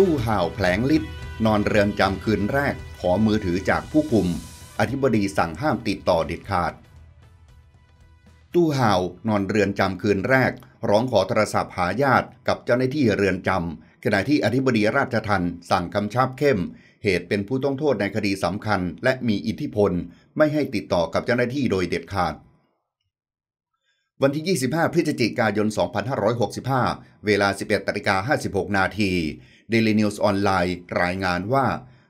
ตู้ห่าว แผลงลิ์นอนเรือนจำคืนแรก ขอมือถือจากผู้คุมอธิบดีสั่งห้ามติดต่อเด็ดขาด ตู้ห่าว นอนเรือนจำคืนแรก ร้องขอโทรศัพท์หาญาติกับเจ้าหน้าที่เรือนจำขณะที่อธิบดีราชทันสั่งคำชับเข้ม เหตุเป็นผู้ต้องโทษในคดีสำคัญและมีอิทธิพล ไม่ให้ติดต่อกับเจ้าหน้าที่โดยเด็ดขาดวันที่ 25 พฤศจิกายน 2565 เวลา 11ติกา56 นาที Daily News ออนไลน์ รายงานว่า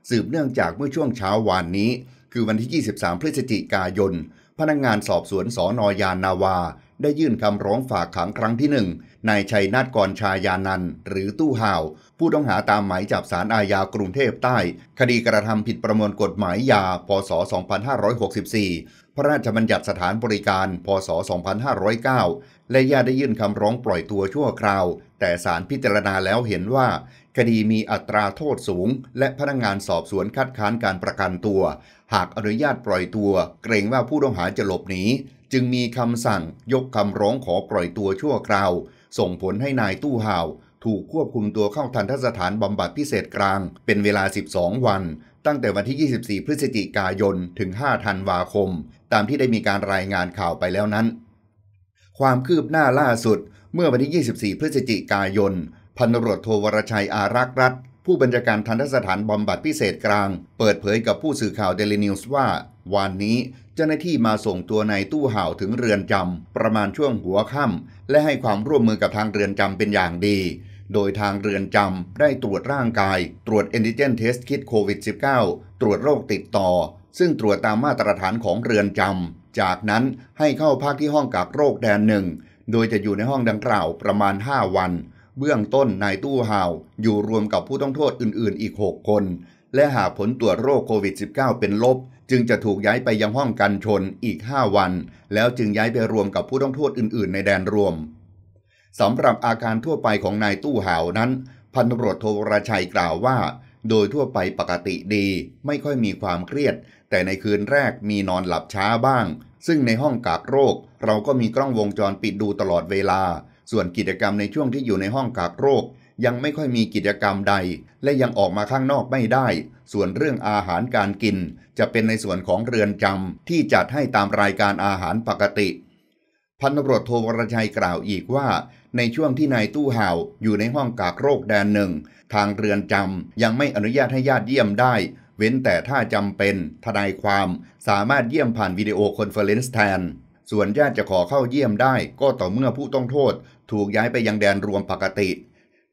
สืบเนื่องจากเมื่อช่วงเช้าวานนี้ คือวันที่ 23 พฤศจิกายน พนักงงานสอบสวนสอนอยานนาวา ได้ยื่นคำร้องฝากขังครั้งที่หนึ่งนายชัยนาทกรชายานันหรือตู้ห่าว ผู้ต้องหาตามหมายจับสารอาญากรุงเทพใต้ คดีกระทำผิดประมวลกฎหมายยาพศ2564พระราชบัญญัติสถานบริการ พศ 2509และญาติได้ยื่นคำร้องปล่อยตัวชั่วคราว แต่สารพิจารณาแล้วเห็นว่า คดีมีอัตราโทษสูง และพนักงงานสอบสวนคัดค้านการประกันตัว หากอนุญาตปล่อยตัว เกรงว่าผู้ต้องหาจะหลบหนีจึงมีคำสั่ง ยกคำร้องขอปล่อยตัวชั่วคราวส่งผลให้นายตู้ห่าวถูกควบคุมตัวเข้าทันทสถานบำบัดพิเศษกลางเป็นเวลา 12 วัน ตั้งแต่วันที่ 24 พฤศจิกายนถึง 5 ธันวาคม ตามที่ได้มีการรายงานข่าวไปแล้วนั้น ความคืบหน้าล่าสุด เมื่อวันที่ 24 พฤศจิกายน พันตำรวจโทวรชัยอารักษ์รัฐ ผู้บัญชาการทันทสถานบำบัดพิเศษกลาง เปิดเผยกับผู้สื่อข่าวเดลินิวส์ว่าวันนี้จ้าหน้าที่มาส่งตัวในตู้ห่าวถึงเรือนจำ ประมาณช่วงหัวค่ำและให้ความร่วมมือกับทางเรือนจำเป็นอย่างดี โดยทางเรือนจำ ได้ตรวจร่างกายตรวจแอนติเจนเทสคิดโควิด -19 ตรวจโรคติดต่อ ซึ่งตรวจตามมาตรฐานของเรือนจำ จากนั้นให้เข้าพักที่ห้องกักโรคแดนหนึ่ง โดยจะอยู่ในห้องดังกล่าวประมาณ 5 วัน เบื้องต้นนายตู้ห่าวอยู่รวมกับผู้ต้องโทษอื่น ๆอีก6คนและหากผลตรวจโรคโควิด -19 เป็นลบจึงจะถูกย้ายไปยังห้องกันชนอีก 5 วัน แล้วจึงย้ายไปรวมกับผู้ต้องโทษอื่นๆ ในแดนรวม สำหรับอาการทั่วไปของนายตู้หาวนั้น พันตำรวจโทรชัยกล่าวว่า โดยทั่วไปปกติดี ไม่ค่อยมีความเครียด แต่ในคืนแรกมีนอนหลับช้าบ้าง ซึ่งในห้องกักโรคเราก็มีกล้องวงจรปิดดูตลอดเวลา ส่วนกิจกรรมในช่วงที่อยู่ในห้องกักโรคยังไม่ค่อยมีกิจกรรมใดและยังออกมาข้างนอกไม่ได้ ส่วนเรื่องอาหารการกิน จะเป็นในส่วนของเรือนจำที่จัดให้ตามรายการอาหารปกติ พันตำรวจโทวรชัยกล่าวอีกว่า ในช่วงที่นายตู้ห่าวอยู่ในห้องกากโรคแดนหนึ่ง ทางเรือนจำยังไม่อนุญาตให้ญาติเยี่ยมได้ เว้นแต่ถ้าจำเป็นทนายความสามารถเยี่ยมผ่านวิดีโอคอนเฟอเรนซ์แทนส่วนญาติจะขอเข้าเยี่ยมได้ ก็ต่อเมื่อผู้ต้องโทษ ถูกย้ายไปยังแดนรวมปกติ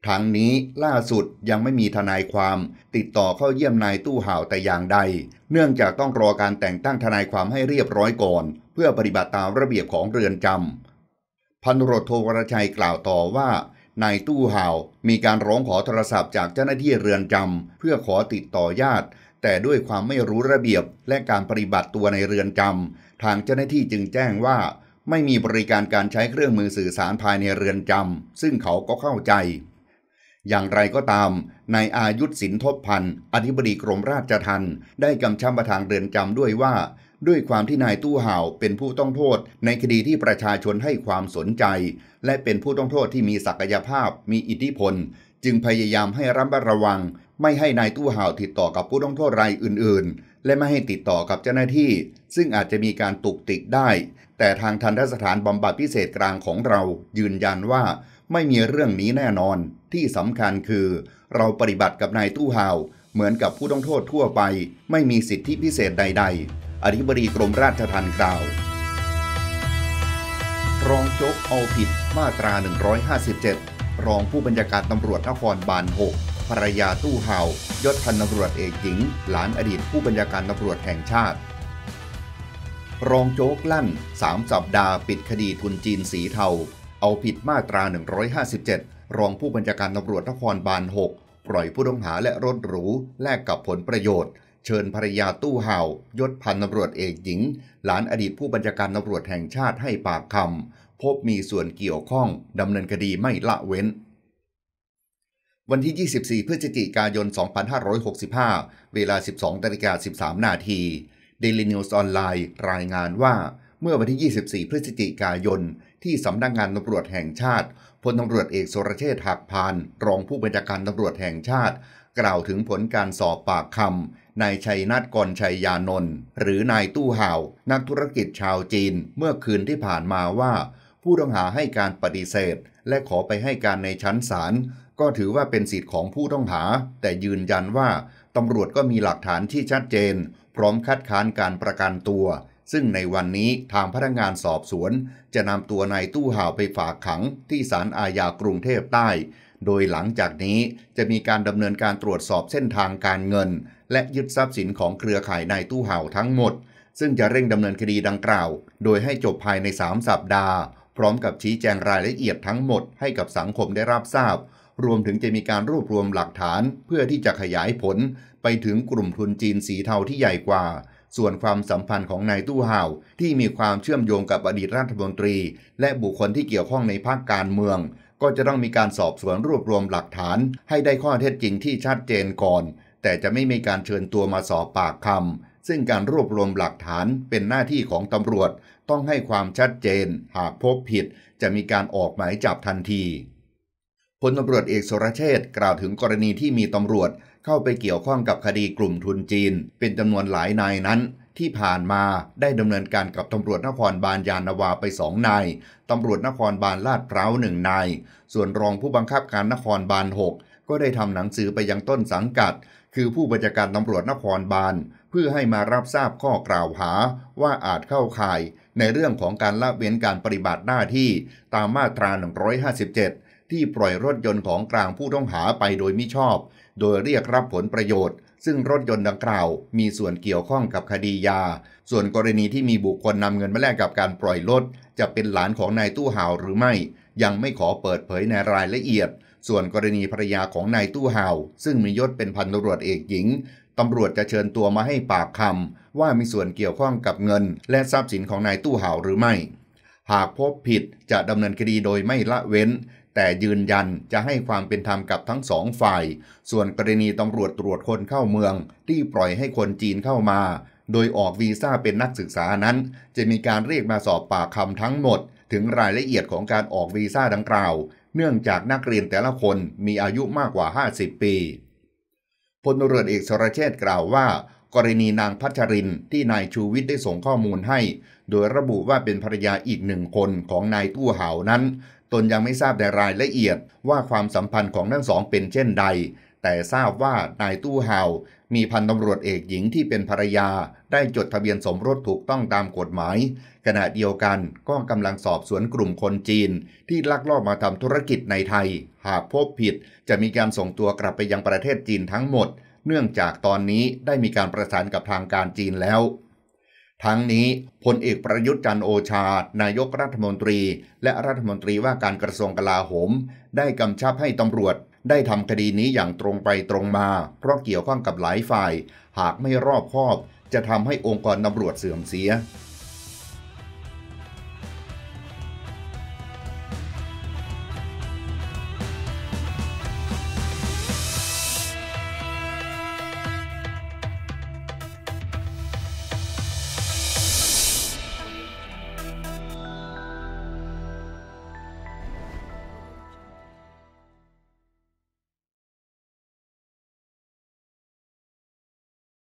ทั้งนี้ล่าสุดยังไม่มีทนายความ ติดต่อเข้าเยี่ยมนายตู้ห่าวแต่อย่างใด เนื่องจากต้องรอการแต่งตั้งทนายความให้เรียบร้อยก่อน เพื่อปฏิบัติตามระเบียบของเรือนจำ พันรโทวรชัยกล่าวต่อว่า นายตู้ห่าวมีการร้องขอโทรศัพท์จากเจ้าหน้าที่เรือนจำเพื่อขอติดต่อญาติ แต่ด้วยความไม่รู้ระเบียบและการปฏิบัติตัวในเรือนจำทางเจ้าหน้าที่จึงแจ้งว่า ไม่มีบริการการใช้เครื่องมือสื่อสารภายในเรือนจำซึ่งเขาก็เข้าใจอย่างไรก็ตามนายอายุสินทบพันธ์อธิบดีกรมราชทัณฑ์ได้กำชับประธานเรือนจำด้วยว่า ด้วยความที่นายตู้ห่าวเป็นผู้ต้องโทษในคดีที่ประชาชนให้ความสนใจ และเป็นผู้ต้องโทษที่มีศักยภาพ มีอิทธิพล จึงพยายามให้รับระวัง ไม่ให้นายตู้ห่าวติดต่อกับผู้ต้องโทษรายอื่นๆ และไม่ให้ติดต่อกับเจ้าหน้าที่ ซึ่งอาจจะมีการตุกติกได้ แต่ทางทันตสถานบำบัดพิเศษกลางของเรายืนยันว่าไม่มีเรื่องนี้แน่นอนที่สำคัญคือเราปฏิบัติกับนายตู้ห่าว เหมือนกับผู้ต้องโทษทั่วไป ไม่มีสิทธิพิเศษใด ๆ อธิบดีกรมราชทัณฑ์กล่าว รองโจ๊กเอาผิดมาตรา 157 รองผู้บัญชาการตำรวจนครบาล6ภรรยาตู้ห่าวยศพันตำรวจเอกหญิง หลานอดีตผู้บัญชาการตำรวจแห่งชาติ รองโจ๊กลั่น 3 สัปดาห์ ปิดคดีทุนจีนสีเทาเอาผิดมาตรา 157รองผู้บัญชาการตำรวจนครบาล 6 ปล่อยผู้ต้องหาและรถหรู แลกกับผลประโยชน์ เชิญภรรยาตู้เห่ายศพันตำรวจเอกหญิง หลานอดีตผู้บัญชาการตำรวจแห่งชาติให้ปากคำพบมีส่วนเกี่ยวข้องดำเนินคดีไม่ละเว้น วันที่ 24 พฤศจิกายน 2565 เวลา 12นาฬิกา13นาที Daily n e ส์ออนไลน์รายงานว่าเมื่อวันที่ 24 พฤศจิกายน ที่สำนักงงานตำรวจแห่งชาติพลตำรวจเอกสุรเชษฐ์หักพาน รองผู้บัญชาการตำรวจแห่งชาติ กล่าวถึงผลการสอบปากคำนายชัยนาทกรชัยยานนท์ หรือนายตู้ห่าว นักธุรกิจชาวจีน เมื่อคืนที่ผ่านมาว่า ผู้ต้องหาให้การปฏิเสธ และขอไปให้การในชั้นศาล ก็ถือว่าเป็นสิทธิ์ของผู้ต้องหา แต่ยืนยันว่าตำรวจก็มีหลักฐานที่ชัดเจน พร้อมคัดค้านการประกันตัวซึ่งในวันนี้ทางพนักงานสอบสวน จะนำตัวนายตู้ห่าวไปฝากขัง ที่ศาลอาญากรุงเทพใต้ โดยหลังจากนี้จะมีการดำเนินการตรวจสอบเส้นทางการเงิน และยึดทรัพย์สินของเครือข่ายนายตู้ห่าวทั้งหมด ซึ่งจะเร่งดำเนินคดีดังกล่าว โดยให้จบภายใน 3 สัปดาห์ พร้อมกับชี้แจงรายละเอียดทั้งหมดให้กับสังคมได้รับทราบ รวมถึงจะมีการรวบรวมหลักฐานเพื่อที่จะขยายผล ไปถึงกลุ่มทุนจีนสีเทาที่ใหญ่กว่าส่วนความสัมพันธ์ของนายตู้ห่าวที่มีความเชื่อมโยงกับอดีตรัฐมนตรี และบุคคลที่เกี่ยวข้องในภาคการเมือง ก็จะต้องมีการสอบสวนรวบรวมหลักฐาน ให้ได้ข้อเท็จจริงที่ชัดเจนก่อน แต่จะไม่มีการเชิญตัวมาสอบปากคำซึ่งการรวบรวมหลักฐานเป็นหน้าที่ของตำรวจต้องให้ความชัดเจน หากพบผิด จะมีการออกหมายจับทันทีพลตำรวจเอกสุรเชษกล่าวถึงกรณีที่มีตำรวจเข้าไปเกี่ยวข้องกับคดีกลุ่มทุนจีน เป็นจำนวนหลายนายนั้น ที่ผ่านมาได้ดำเนินการกับตำรวจนครบาลยานาวาไปสองนายตำรวจนครบาล ลาดพร้าวหนึ่งนายส่วนรองผู้บังคับการนครบาล 6 ก็ได้ทำหนังสือไปยังต้นสังกัด คือผู้บัญชาการตำรวจนครบาลเพื่อให้มารับทราบข้อกล่าวหา ว่าอาจเข้าข่าย ในเรื่องของการละเว้นการปฏิบัติหน้าที่ ตามมาตรา 157ที่ปล่อยรถยนต์ของกลางผู้ต้องหาไปโดยมิชอบ โดยเรียกรับผลประโยชน์ ซึ่งรถยนต์ดังกล่าว มีส่วนเกี่ยวข้องกับคดียา ส่วนกรณีที่มีบุคคลนำเงินมาแลกกับการปล่อยรถ จะเป็นหลานของนายตู้ห่าวหรือไม่ ยังไม่ขอเปิดเผยในรายละเอียด ส่วนกรณีภรรยาของนายตู้ห่าว ซึ่งมียศเป็นพันตำรวจเอกหญิงตำรวจจะเชิญตัวมาให้ปากคำว่ามีส่วนเกี่ยวข้องกับเงินและทรัพย์สินของนายตู้ห่าวหรือไม่ หากพบผิดจะดำเนินคดีโดยไม่ละเว้นแต่ยืนยันจะให้ความเป็นธรรมกับทั้งสองฝ่าย ส่วนกรณีตำรวจตรวจคนเข้าเมือง ที่ปล่อยให้คนจีนเข้ามา โดยออกวีซ่าเป็นนักศึกษานั้น จะมีการเรียกมาสอบปากคำทั้งหมด ถึงรายละเอียดของการออกวีซ่าดังกล่าว เนื่องจากนักเรียนแต่ละคนมีอายุมากกว่า 50 ปี พลเรือเอกสรเชษกล่าวว่า กรณีนางพัชรินที่นายชูวิทย์ได้ส่งข้อมูลให้ โดยระบุว่าเป็นภรรยาอีกหนึ่งคนของนายตู้เหานั้นตนยังไม่ทราบในรายละเอียดว่าความสัมพันธ์ของทั้งสองเป็นเช่นใด แต่ทราบว่านายตู้เฮามีพันตำรวจเอกหญิงที่เป็นภรรยา ได้จดทะเบียนสมรสถูกต้องตามกฎหมาย ขณะเดียวกันก็กำลังสอบสวนกลุ่มคนจีน ที่ลักลอบมาทำธุรกิจในไทย หากพบผิดจะมีการส่งตัวกลับไปยังประเทศจีนทั้งหมด เนื่องจากตอนนี้ได้มีการประสานกับทางการจีนแล้วทั้งนี้พลเอกประยุทธ์จันโอชานายกรัฐมนตรี และรัฐมนตรีว่าการกระทรวงกลาโหม ได้กำชับให้ตำรวจ ได้ทำคดีนี้อย่างตรงไปตรงมา เพราะเกี่ยวข้องกับหลายฝ่าย หากไม่รอบคอบ จะทำให้องค์กรตำรวจเสื่อมเสีย